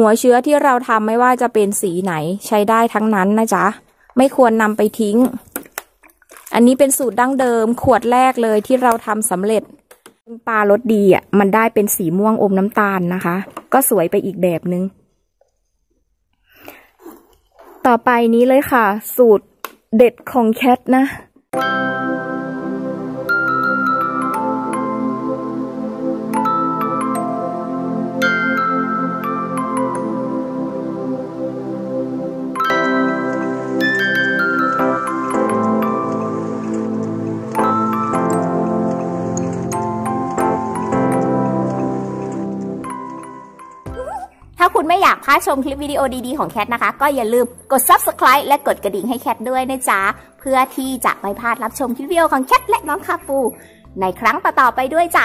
หัวเชื้อที่เราทำไม่ว่าจะเป็นสีไหนใช้ได้ทั้งนั้นนะจ๊ะ ไม่ควรนำไปทิ้ง อันนี้เป็นสูตรดั้งเดิม ขวดแรกเลยที่เราทำสำเร็จ ปลารสดีอ่ะ มันได้เป็นสีม่วงอมน้ำตาลนะคะ ก็สวยไปอีกแบบนึง ต่อไปนี้เลยค่ะ สูตรเด็ดของแคทนะคะชมคลิปวิดีโอดีๆของแคทนะคะ ก็อย่าลืมกด subscribe และกดกระดิ่งให้แคทด้วยนะจ๊ะ เพื่อที่จะไม่พลาดรับชมคลิปวิดีโอของแคทและน้องคาปู ในครั้งต่อๆไปด้วยจ้ะ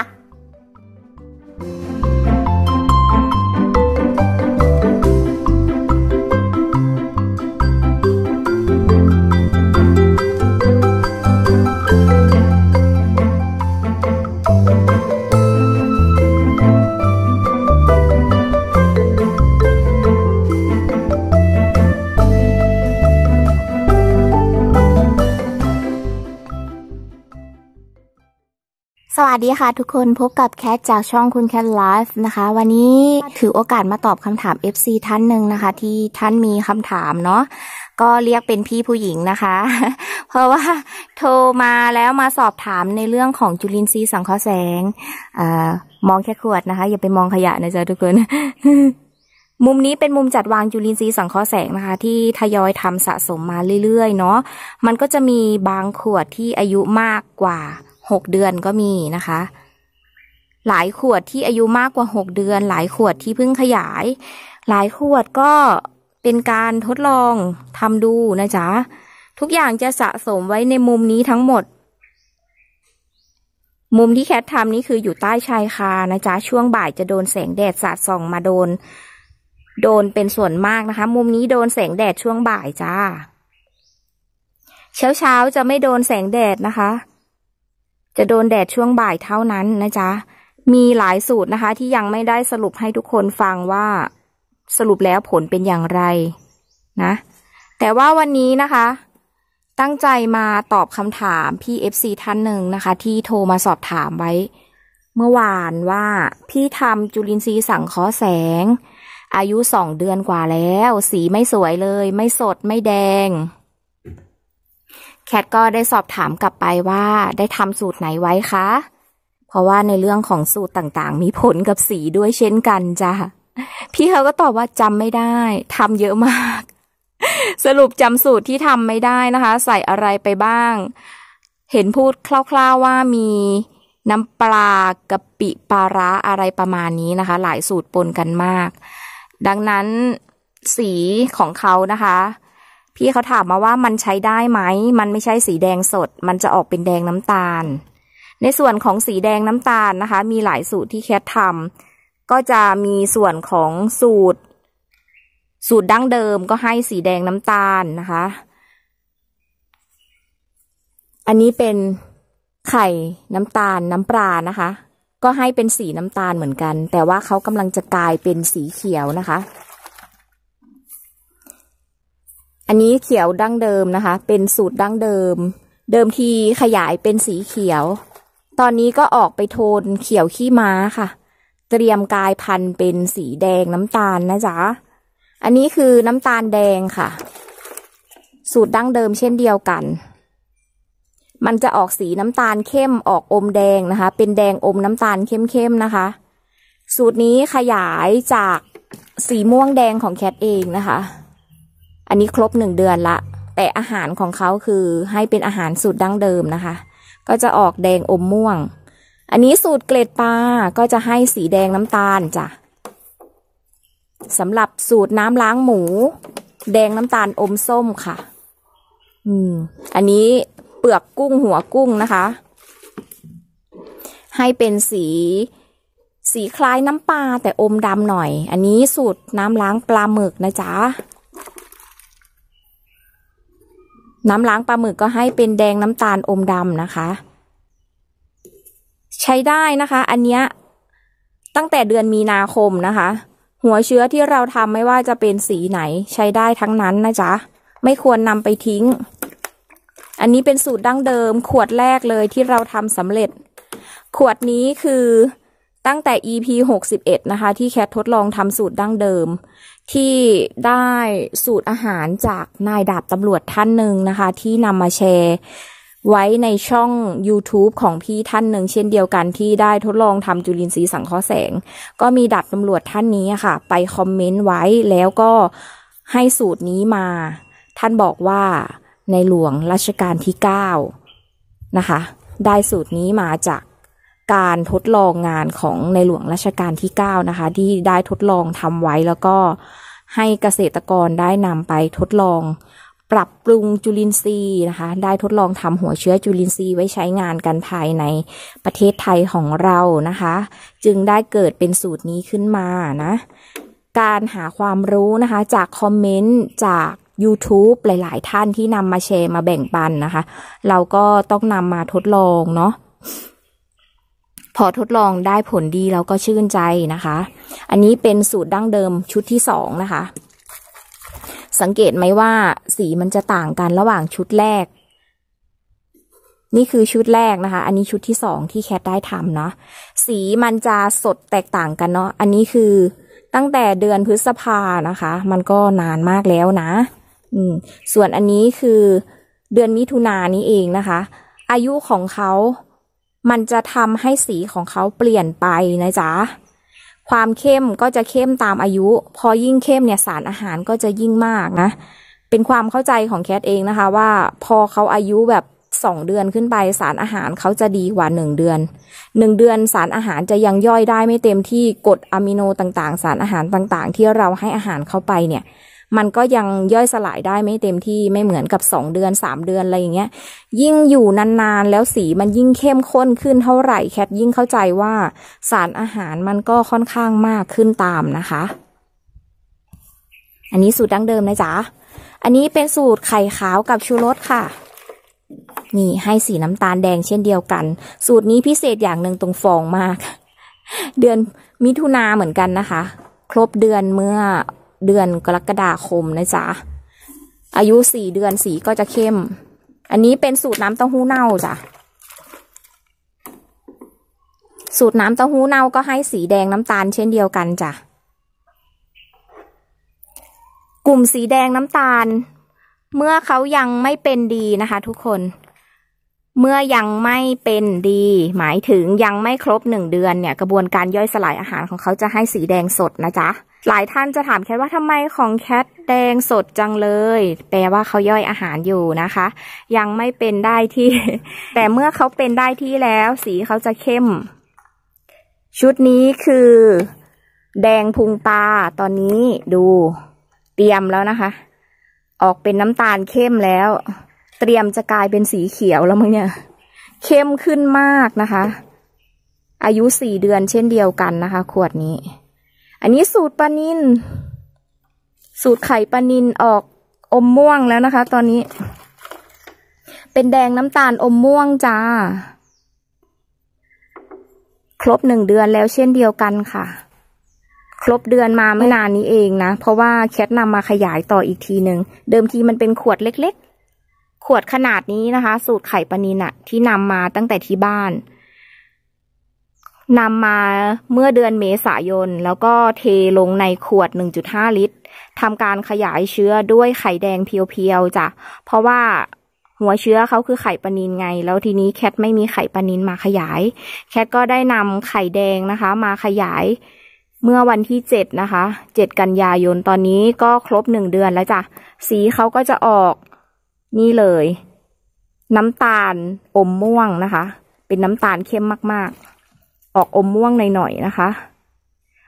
วัสดีค่ะ ทุกคนพบกับแคทจากช่องคุณแคทไลฟ์นะคะ วันนี้ถือโอกาสมาตอบคำถาม FC ท่านหนึ่งนะคะ ที่ท่านมีคำถามเนาะก็เรียกเป็นพี่ผู้หญิงนะคะ เพราะว่าโทรมาแล้วมาสอบถามในเรื่องของจุลินทรีย์สังเคราะห์แสงอมองแค่ขวดนะคะ อย่าไปมองขยะนะจ๊ะทุกคน มุมนี้เป็นมุมจัดวางจุลินทรีย์สังเคราะห์แสงนะคะ ที่ทยอยทำสะสมมาเรื่อยๆเนาะมันก็จะมีบางขวดที่อายุมากกว่าหกเดือนก็มีนะคะ หลายขวดที่อายุมากกว่าหกเดือน หลายขวดที่เพิ่งขยาย หลายขวดก็เป็นการทดลองทำดูนะจ๊ะ ทุกอย่างจะสะสมไว้ในมุมนี้ทั้งหมด มุมที่แคททำนี้คืออยู่ใต้ชายคานะจ๊ะ ช่วงบ่ายจะโดนแสงแดด สาดส่องมาโดน โดนเป็นส่วนมากนะคะ มุมนี้โดนแสงแดดช่วงบ่ายจ้า เช้าเช้าจะไม่โดนแสงแดดนะคะจะโดนแดดช่วงบ่ายเท่านั้นนะจ๊ะ มีหลายสูตรนะคะ ที่ยังไม่ได้สรุปให้ทุกคนฟังว่าสรุปแล้วผลเป็นอย่างไรนะ แต่ว่าวันนี้นะคะ ตั้งใจมาตอบคำถามพี่เอฟซีท่านหนึ่งนะคะ ที่โทรมาสอบถามไว้ เมื่อวานว่า พี่ทำจุลินทรีย์สังเคราะห์แสง อายุสองเดือนกว่าแล้ว สีไม่สวยเลย ไม่สดไม่แดงแคทก็ได้สอบถามกลับไปว่า ได้ทำสูตรไหนไว้คะ เพราะว่าในเรื่องของสูตรต่างๆ มีผลกับสีด้วยเช่นกันจ้ะ พี่เขาก็ตอบว่าจำไม่ได้ทำเยอะมาก สรุปจำสูตรที่ทำไม่ได้นะคะ ใส่อะไรไปบ้าง เห็นพูดคร่าวๆว่ามีน้ำปลากะปิปลาร้าอะไรประมาณนี้นะคะ หลายสูตรปนกันมาก ดังนั้นสีของเขานะคะพี่เขาถามมาว่ามันใช้ได้ไหม มันไม่ใช่สีแดงสด มันจะออกเป็นแดงน้ำตาล ในส่วนของสีแดงน้ำตาลนะคะ มีหลายสูตรที่แคททำ ก็จะมีส่วนของสูตร สูตรดั้งเดิมก็ให้สีแดงน้ำตาลนะคะ อันนี้เป็นไข่น้ำตาลน้ำปลานะคะ ก็ให้เป็นสีน้ำตาลเหมือนกัน แต่ว่าเขากำลังจะกลายเป็นสีเขียวนะคะอันนี้เขียวดั้งเดิมนะคะ เป็นสูตรดั้งเดิม เดิมทีขยายเป็นสีเขียว ตอนนี้ก็ออกไปโทนเขียวขี้ม้าค่ะ เตรียมกายพันธุ์เป็นสีแดงน้ำตาลนะจ๊ะอันนี้คือน้ำตาลแดงค่ะ สูตรดั้งเดิมเช่นเดียวกัน มันจะออกสีน้ำตาลเข้มออกอมแดงนะคะ เป็นแดงอมน้ำตาลเข้มๆนะคะ สูตรนี้ขยายจากสีม่วงแดงของแคทเองนะคะอันนี้ครบหนึ่งเดือนละ แต่อาหารของเขาคือให้เป็นอาหารสูตรดั้งเดิมนะคะ ก็จะออกแดงอมม่วง อันนี้สูตรเกล็ดปลา ก็จะให้สีแดงน้ำตาลจ้ะสำหรับสูตรน้ำล้างหมู แดงน้ำตาลอมส้มค่ะ อืม อันนี้เปลือกกุ้งหัวกุ้งนะคะ ให้เป็นสี สีคล้ายน้ำปลาแต่อมดำหน่อย อันนี้สูตรน้ำล้างปลาหมึกนะจ๊ะน้ำล้างปลาหมึกก็ให้เป็นแดงน้ำตาลอมดำนะคะ ใช้ได้นะคะ อันนี้ ตั้งแต่เดือนมีนาคมนะคะ หัวเชื้อที่เราทำไม่ว่าจะเป็นสีไหน ใช้ได้ทั้งนั้นนะจ๊ะไม่ควรนำไปทิ้ง อันนี้เป็นสูตรดั้งเดิม ขวดแรกเลยที่เราทำสำเร็จ ขวดนี้คือตั้งแต่ EP 61นะคะ ที่แคททดลองทำสูตรดั้งเดิมที่ได้สูตรอาหารจากนายดาบตำรวจท่านหนึ่งนะคะ ที่นำมาแชร์ ไว้ในช่อง YouTube ของพี่ท่านหนึ่งเช่นเดียวกันที่ได้ทดลองทำจุลินทรีย์สังเคราะห์แสง ก็มีดับตำรวจท่านนี้ค่ะ ไปคอมเมนต์ไว้แล้วก็ให้สูตรนี้มา ท่านบอกว่าในหลวงรัชกาลที่ 9 นะคะ ได้สูตรนี้มาจากการทดลองงานของในหลวงรัชกาลที่9 นะคะ ที่ได้ทดลองทำไว้แล้วก็ให้เกษตรกรได้นำไปทดลองปรับปรุงจุลินทรีย์นะคะ ได้ทดลองทำหัวเชื้อจุลินทรีย์ไว้ใช้งานกันภายในประเทศไทยของเรานะคะ จึงได้เกิดเป็นสูตรนี้ขึ้นมานะ การหาความรู้นะคะ จากคอมเมนต์จาก YouTube หลาย ๆ ท่านที่นำมาแชร์มาแบ่งปันนะคะ เราก็ต้องนำมาทดลองเนาะพอทดลองได้ผลดีแล้วก็ชื่นใจนะคะ อันนี้เป็นสูตรดั้งเดิมชุดที่สองนะคะ สังเกตไหมว่า สีมันจะต่างกันระหว่างชุดแรก นี่คือชุดแรกนะคะ อันนี้ชุดที่สองที่แคทได้ทำเนาะ สีมันจะสดแตกต่างกันเนาะ อันนี้คือตั้งแต่เดือนพฤษภานะคะ มันก็นานมากแล้วนะ ส่วนอันนี้คือ เดือนมิถุนานี้เองนะคะ อายุของเขามันจะทำให้สีของเขาเปลี่ยนไปนะจ๊ะ ความเข้มก็จะเข้มตามอายุ พอยิ่งเข้มเนี่ยสารอาหารก็จะยิ่งมากนะ เป็นความเข้าใจของแคทเองนะคะ ว่าพอเขาอายุแบบสองเดือนขึ้นไปสารอาหารเขาจะดีกว่าหนึ่งเดือน หนึ่งเดือนสารอาหารจะยังย่อยได้ไม่เต็มที่กดอะมิโนต่าง ๆ สารอาหารต่างๆ ที่เราให้อาหารเข้าไปเนี่ยมันก็ยังย่อยสลายได้ไม่เต็มที่ไม่เหมือนกับ2เดือน3เดือนอะไรอย่างเงี้ยยิ่งอยู่นาน ๆแล้วสีมันยิ่งเข้มข้นขึ้นเท่าไหร่แคทยิ่งเข้าใจว่า สารอาหารมันก็ค่อนข้างมากขึ้นตามนะคะ อันนี้สูตรดั้งเดิมนะจ๊ะ อันนี้เป็นสูตรไข่ขาวกับชูรสค่ะ นี่ให้สีน้ำตาลแดงเช่นเดียวกัน สูตรนี้พิเศษอย่างหนึ่งตรงฟองมากเดือนมิถุนาเหมือนกันนะคะ ครบเดือนเมื่อเดือนกรกฎาคมนะจ๊ะอายุสี่เดือนสีก็จะเข้ม อันนี้เป็นสูตรน้ำเต้าหู้เน่าจ้ะสูตรน้ำเต้าหู้เน่าก็ให้สีแดงน้ำตาลเช่นเดียวกันจ้ะกลุ่มสีแดงน้ำตาล เมื่อเขายังไม่เป็นดีนะคะ ทุกคน เมื่อยังไม่เป็นดี หมายถึงยังไม่ครบหนึ่งเดือนเนี่ย กระบวนการย่อยสลายอาหารของเขาจะให้สีแดงสดนะจ๊ะหลายท่านจะถามแคทว่าทำไมของแคทแดงสดจังเลย แปลว่าเขาย่อยอาหารอยู่นะคะ ยังไม่เป็นได้ที่ แต่เมื่อเขาเป็นได้ที่แล้วสีเขาจะเข้ม ชุดนี้คือ แดงพุงปลาตอนนี้ดูเตรียมแล้วนะคะ ออกเป็นน้ำตาลเข้มแล้ว เตรียมจะกลายเป็นสีเขียวแล้วมั้งเนี่ยเข้มขึ้นมากนะคะ อายุสี่เดือนเช่นเดียวกันนะคะ ขวดนี้อันนี้สูตรปลานิลสูตรไข่ปลานิลออกอมม่วงแล้วนะคะ ตอนนี้ เป็นแดงน้ำตาลอมม่วงจ้า ครบหนึ่งเดือนแล้วเช่นเดียวกันค่ะ ครบเดือนมาไม่นานนี้เองนะ เพราะว่าแคทนำมาขยายต่ออีกทีหนึ่ง เดิมทีมันเป็นขวดเล็กๆ ขวดขนาดนี้นะคะ สูตรไข่ปลานินอะที่นำมาตั้งแต่ที่บ้านนำมาเมื่อเดือนเมษายน แล้วก็เทลงในขวด 1.5 ลิตรทำการขยายเชื้อด้วยไข่แดงเพียวๆจ้ะ เพราะว่าหัวเชื้อเขาคือไข่ปนินไง แล้วทีนี้แคทไม่มีไข่ปนินมาขยาย แคทก็ได้นำไข่แดงนะคะ มาขยาย เมื่อวันที่7นะคะ7กันยายน ตอนนี้ก็ครบ1เดือนแล้วจ้ะ สีเขาก็จะออกนี่เลย น้ำตาลอมม่วงนะคะ เป็นน้ำตาลเข้มมากๆออกอมม่วงหน่อยๆนะคะ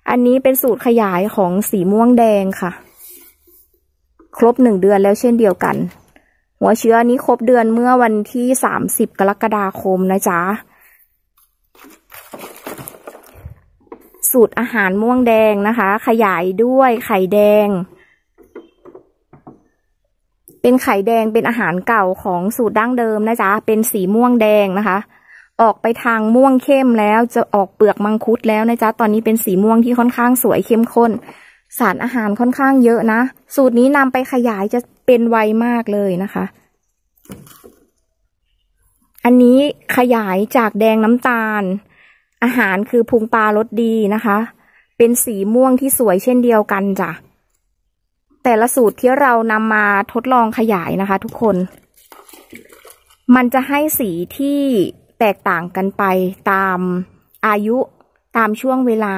อันนี้เป็นสูตรขยายของสีม่วงแดงค่ะ ครบหนึ่งเดือนแล้วเช่นเดียวกัน หัวเชื้อนี้ครบเดือนเมื่อวันที่สามสิบกรกฎาคมนะจ๊ะ สูตรอาหารม่วงแดงนะคะ ขยายด้วยไข่แดง เป็นไข่แดงเป็นอาหารเก่าของสูตรดั้งเดิมนะจ๊ะ เป็นสีม่วงแดงนะคะออกไปทางม่วงเข้มแล้วจะออกเปลือกมังคุดแล้วนะจ๊ะ ตอนนี้เป็นสีม่วงที่ค่อนข้างสวยเข้มข้น สารอาหารค่อนข้างเยอะนะ สูตรนี้นำไปขยายจะเป็นไวมากเลยนะคะ อันนี้ขยายจากแดงน้ำตาล อาหารคือพุงปลารสดีนะคะ เป็นสีม่วงที่สวยเช่นเดียวกันจ้ะ แต่ละสูตรที่เรานำมาทดลองขยายนะคะทุกคน มันจะให้สีที่แตกต่างกันไปตามอายุตามช่วงเวลา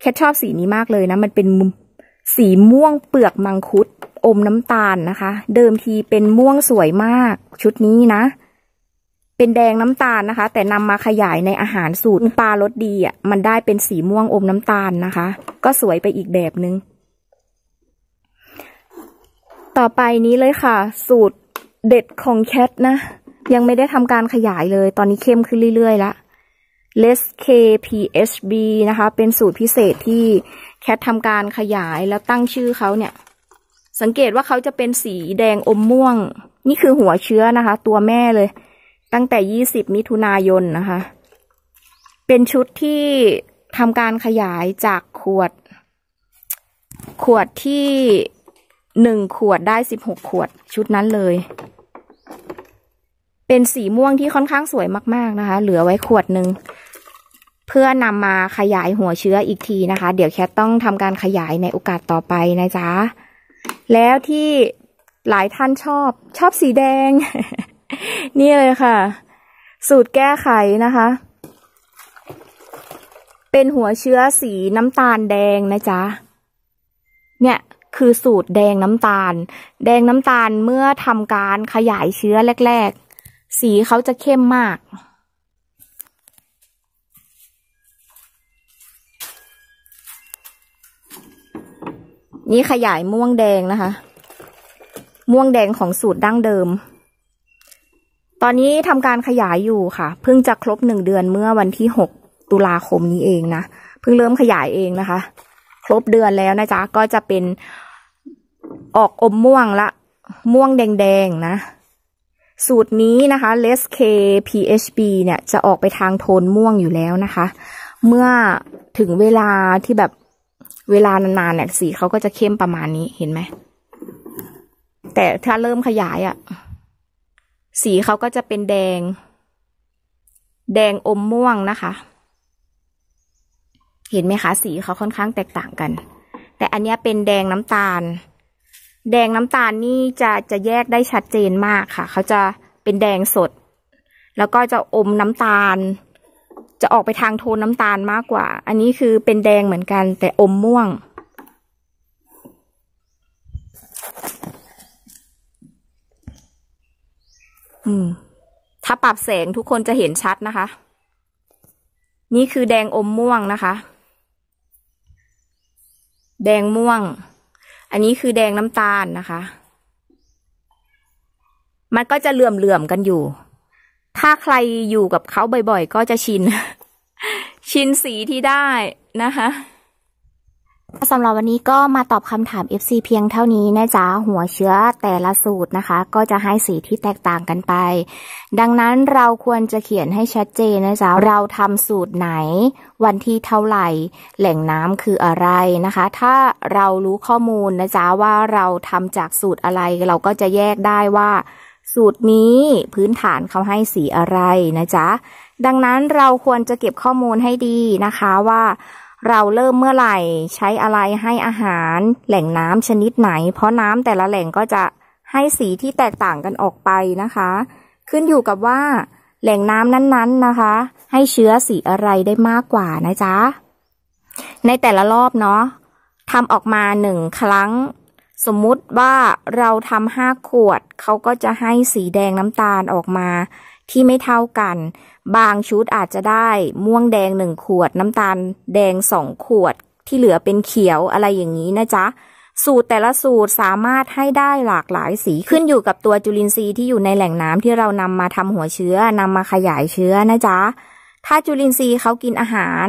แคทชอบสีนี้มากเลยนะมันเป็นสีม่วงเปลือกมังคุดอมน้ำตาลนะคะ เดิมทีเป็นม่วงสวยมากชุดนี้นะ เป็นแดงน้ำตาลนะคะ แต่นำมาขยายในอาหาร สูตรปลารสดีอ่ะมันได้เป็นสีม่วงอมน้ำตาลนะคะ ก็สวยไปอีกแบบนึง ต่อไปนี้เลยค่ะ สูตรเด็ดของแคทนะยังไม่ได้ทำการขยายเลย ตอนนี้เข้มขึ้นเรื่อยๆแล้ว Les KPHB นะคะ เป็นสูตรพิเศษที่แคททำการขยายแล้วตั้งชื่อเขาเนี่ย สังเกตว่าเขาจะเป็นสีแดงอมม่วง นี่คือหัวเชื้อนะคะ ตัวแม่เลย ตั้งแต่ 20 มิถุนายนนะคะ เป็นชุดที่ทำการขยายจากขวด ขวดที่หนึ่งขวดได้สิบหกขวดชุดนั้นเลยเป็นสีม่วงที่ค่อนข้างสวยมาก ๆ นะคะ เหลือไว้ขวดหนึ่ง เพื่อนำมาขยายหัวเชื้ออีกทีนะคะ เดี๋ยวแคทต้องทำการขยายในโอกาสต่อไปนะจ๊ะ แล้วที่หลายท่านชอบ ชอบสีแดง นี่เลยค่ะ สูตรแก้ไขนะคะ เป็นหัวเชื้อสีน้ำตาลแดงนะจ๊ะเนี่ย คือสูตรแดงน้ำตาล แดงน้ำตาลเมื่อทำการขยายเชื้อแรก ๆสีเขาจะเข้มมาก นี่ขยายม่วงแดงนะคะ ม่วงแดงของสูตรดั้งเดิม ตอนนี้ทำการขยายอยู่ค่ะ เพิ่งจะครบหนึ่งเดือนเมื่อวันที่หกตุลาคมนี้เองนะ เพิ่งเริ่มขยายเองนะคะ ครบเดือนแล้วนะจ๊ะ ก็จะเป็นออกอมม่วงละ ม่วงแดง ๆ นะสูตรนี้นะคะ Less K PHB เนี่ยจะออกไปทางโทนม่วงอยู่แล้วนะคะ เมื่อถึงเวลาที่แบบเวลานานๆเนี่ยสีเขาก็จะเข้มประมาณนี้เห็นไหม แต่ถ้าเริ่มขยายอะ่ะสีเขาก็จะเป็นแดง แดงอมม่วงนะคะ เห็นไหมคะ สีเขาค่อนข้างแตกต่างกัน แต่อันนี้เป็นแดงน้ำตาลแดงน้ำตาลนี่จะจะแยกได้ชัดเจนมากค่ะ เขาจะเป็นแดงสด แล้วก็จะอมน้ำตาล จะออกไปทางโทนน้ำตาลมากกว่า อันนี้คือเป็นแดงเหมือนกัน แต่อมม่วงอืมถ้าปรับแสงทุกคนจะเห็นชัดนะคะ นี่คือแดงอมม่วงนะคะ แดงม่วงอันนี้คือแดงน้ำตาลนะคะ มันก็จะเหลื่อมๆกันอยู่ ถ้าใครอยู่กับเขาบ่อยๆ ก็จะชิน ชินสีที่ได้นะคะสำหรับวันนี้ก็มาตอบคำถาม FC เพียงเท่านี้นะจ๊ะหัวเชื้อแต่ละสูตรนะคะ ก็จะให้สีที่แตกต่างกันไป ดังนั้นเราควรจะเขียนให้ชัดเจนนะจ๊ะเราทำสูตรไหน วันที่เท่าไหร่แหล่งน้ำคืออะไรนะคะ ถ้าเรารู้ข้อมูลนะจ๊ะว่าเราทำจากสูตรอะไรเราก็จะแยกได้ว่าสูตรนี้พื้นฐานเขาให้สีอะไรนะจ๊ะดังนั้นเราควรจะเก็บข้อมูลให้ดีนะคะว่าเราเริ่มเมื่อไหร่ใช้อะไรให้อาหาร แหล่งน้ำชนิดไหน เพราะน้ำแต่ละแหล่งก็จะให้สีที่แตกต่างกันออกไปนะคะ ขึ้นอยู่กับว่าแหล่งน้ำนั้นๆนะคะ ให้เชื้อสีอะไรได้มากกว่านะจ๊ะในแต่ละรอบเนาะทำออกมาหนึ่งครั้ง สมมุติว่าเราทำห้าขวดเขาก็จะให้สีแดงน้ำตาลออกมาที่ไม่เท่ากัน บางชุดอาจจะได้ ม่วงแดงหนึ่งขวด น้ำตาลแดงสองขวดที่เหลือเป็นเขียวอะไรอย่างนี้นะจ๊ะ สูตรแต่ละสูตรสามารถให้ได้หลากหลายสีขึ้นอยู่กับตัวจุลินทรีย์ที่อยู่ในแหล่งน้ำที่เรานำมาทำหัวเชื้อนำมาขยายเชื้อนะจ๊ะถ้าจุลินทรีย์เขากินอาหาร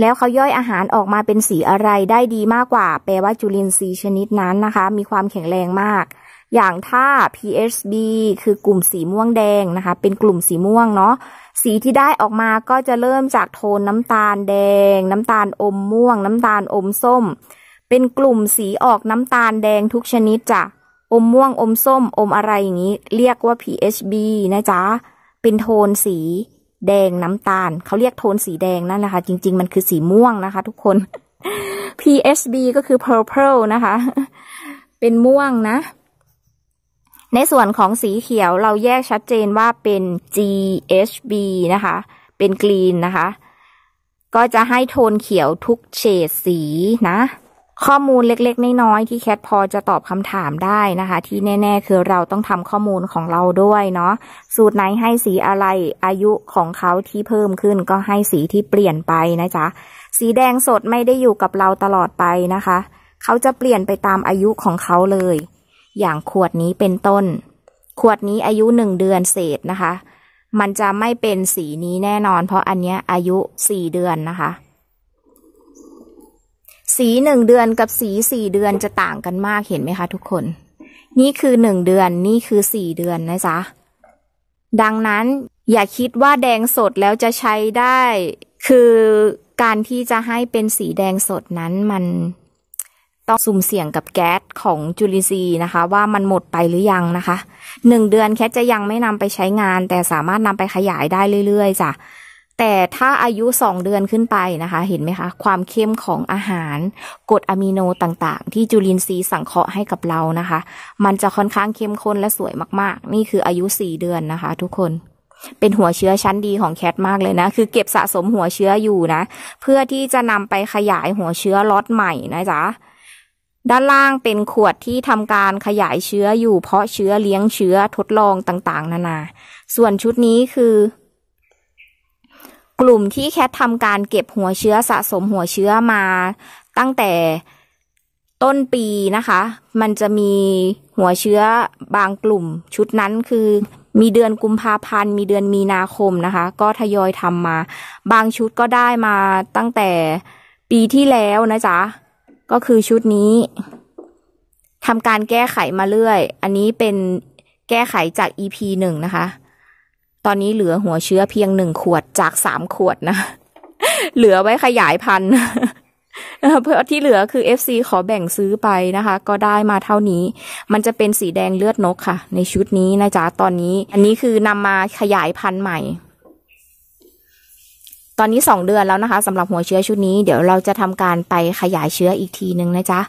แล้วเขาย่อยอาหารออกมาเป็นสีอะไรได้ดีมากกว่า แปลว่าจุลินทรีย์ชนิดนั้นนะคะ มีความแข็งแรงมากอย่างถ้า PHB คือกลุ่มสีม่วงแดงนะคะ เป็นกลุ่มสีม่วงเนาะ สีที่ได้ออกมาก็จะเริ่มจากโทนน้ำตาลแดง น้ำตาลอมม่วง น้ำตาลอมส้ม เป็นกลุ่มสีออกน้ำตาลแดงทุกชนิดจ้ะ อมม่วงอมส้ม อมอะไรอย่างนี้ เรียกว่า PHB นะจ๊ะ เป็นโทนสี แดงน้ำตาล เขาเรียกโทนสีแดงนั่นแหละคะ่ะ จริงๆ มันคือสีม่วงนะคะ ทุกคน PHB ก็คือ purple นะคะ เป็นม่วงนะในส่วนของสีเขียวเราแยกชัดเจนว่าเป็น GHB นะคะ เป็นกรีนนะคะ ก็จะให้โทนเขียวทุกเฉดสีนะ ข้อมูลเล็กๆน้อยๆที่แคทพอจะตอบคำถามได้นะคะ ที่แน่ ๆ คือเราต้องทำข้อมูลของเราด้วยเนาะ สูตรไหนให้สีอะไร อายุของเขาที่เพิ่มขึ้นก็ให้สีที่เปลี่ยนไปนะจ๊ะ สีแดงสดไม่ได้อยู่กับเราตลอดไปนะคะ เขาจะเปลี่ยนไปตามอายุของเขาเลยอย่างขวดนี้เป็นต้น ขวดนี้อายุหนึ่งเดือนเศษนะคะ มันจะไม่เป็นสีนี้แน่นอน เพราะอันเนี้ยอายุสี่เดือนนะคะ สีหนึ่งเดือนกับสีสี่เดือนจะต่างกันมากเห็นไหมคะทุกคน นี่คือหนึ่งเดือนนี่คือสี่เดือนนะจ๊ะ ดังนั้นอย่าคิดว่าแดงสดแล้วจะใช้ได้ คือการที่จะให้เป็นสีแดงสดนั้นมันต้องสุ่มเสี่ยงกับแก๊สของจุลินทรีย์นะคะ ว่ามันหมดไปหรือยังนะคะหนึ่งเดือนแคทจะยังไม่นำไปใช้งาน แต่สามารถนำไปขยายได้เรื่อย ๆจ้ะแต่ถ้าอายุ 2 เดือนขึ้นไปนะคะ เห็นไหมคะ ความเข้มของอาหารกรดอะมิโนต่างๆ ที่จุลินทรีย์สังเคราะห์ให้กับเรานะคะ มันจะค่อนข้างเข้มข้นและสวยมาก ๆ นี่คืออายุ 4 เดือนนะคะ ทุกคน เป็นหัวเชื้อชั้นดีของแคทมากเลยนะ คือเก็บสะสมหัวเชื้ออยู่นะ เพื่อที่จะนำไปขยายหัวเชื้อล็อตใหม่นะจ๊ะด้านล่างเป็นขวดที่ทำการขยายเชื้ออยู่ เพราะเชื้อเลี้ยงเชื้อทดลองต่าง ๆ นานา ส่วนชุดนี้คือ กลุ่มที่แคททำการเก็บหัวเชื้อสะสมหัวเชื้อมา ตั้งแต่ต้นปีนะคะ มันจะมีหัวเชื้อบางกลุ่ม ชุดนั้นคือมีเดือนกุมภาพันธ์มีเดือนมีนาคมนะคะ ก็ทยอยทำมา บางชุดก็ได้มาตั้งแต่ปีที่แล้วนะจ๊ะก็คือชุดนี้ทำการแก้ไขมาเรื่อย อันนี้เป็นแก้ไขจาก EP หนึ่งนะคะ ตอนนี้เหลือหัวเชื้อเพียงหนึ่งขวดจากสามขวดนะ เหลือไว้ขยายพันธุ์เพราะที่เหลือคือ FC ขอแบ่งซื้อไปนะคะ ก็ได้มาเท่านี้ มันจะเป็นสีแดงเลือดนกค่ะ ในชุดนี้นะจ๊ะ ตอนนี้ อันนี้คือนำมาขยายพันธุ์ใหม่ตอนนี้ 2 เดือนแล้วนะคะสำหรับหัวเชื้อชุดนี้เดี๋ยวเราจะทำการไปขยายเชื้ออีกทีนึงนะจ๊ะ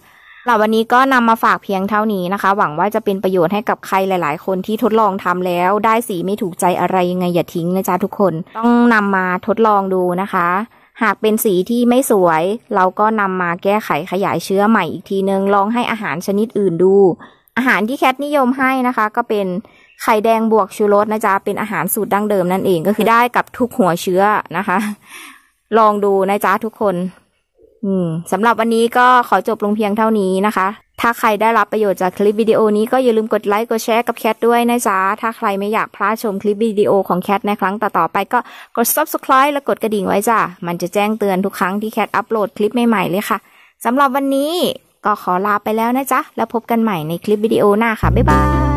หลับวันนี้ก็นำมาฝากเพียงเท่านี้นะคะหวังว่าจะเป็นประโยชน์ให้กับใครหลายๆคนที่ทดลองทำแล้ว ได้สีไม่ถูกใจอะไรยังไงอย่าทิ้งนะจ๊ะทุกคนต้องนำมาทดลองดูนะคะ หากเป็นสีที่ไม่สวย เราก็นำมาแก้ไขขยายเชื้อใหม่อีกทีนึงลองให้อาหารชนิดอื่นดู อาหารที่แคทนิยมให้นะคะ ก็เป็นไข่แดงบวกชูรสนะจ๊ะเป็นอาหารสูตรดั้งเดิมนั่นเองก็คือได้กับทุกหัวเชื้อนะคะ ลองดูนะจ๊ะทุกคนสำหรับวันนี้ก็ขอจบลงเพียงเท่านี้นะคะ ถ้าใครได้รับประโยชน์จากคลิปวิดีโอนี้ ก็อย่าลืมกดไลค์ กดแชร์กับแคทด้วยนะจ๊ะถ้าใครไม่อยากพลาดชมคลิปวิดีโอของแคทในครั้งต่อๆไปก็กด subscribe และกดกระดิ่งไว้จ้ะมันจะแจ้งเตือนทุกครั้งที่แคทอัปโหลดคลิปใหม่ๆเลยค่ะสำหรับวันนี้ก็ขอลาไปแล้วนะจ๊ะแล้วพบกันใหม่ในคลิปวิดีโอหน้าค่ะบ๊ายบาย